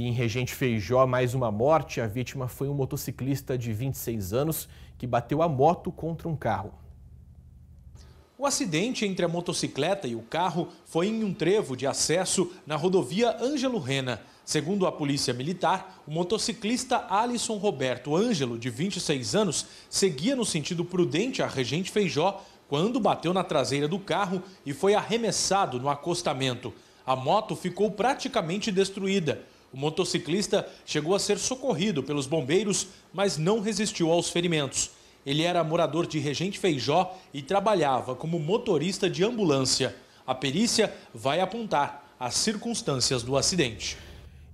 E em Regente Feijó, mais uma morte. A vítima foi um motociclista de 26 anos que bateu a moto contra um carro. O acidente entre a motocicleta e o carro foi em um trevo de acesso na rodovia Ângelo Rena. Segundo a Polícia Militar, o motociclista Alisson Roberto Ângelo, de 26 anos, seguia no sentido prudente a Regente Feijó quando bateu na traseira do carro e foi arremessado no acostamento. A moto ficou praticamente destruída. O motociclista chegou a ser socorrido pelos bombeiros, mas não resistiu aos ferimentos. Ele era morador de Regente Feijó e trabalhava como motorista de ambulância. A perícia vai apontar as circunstâncias do acidente.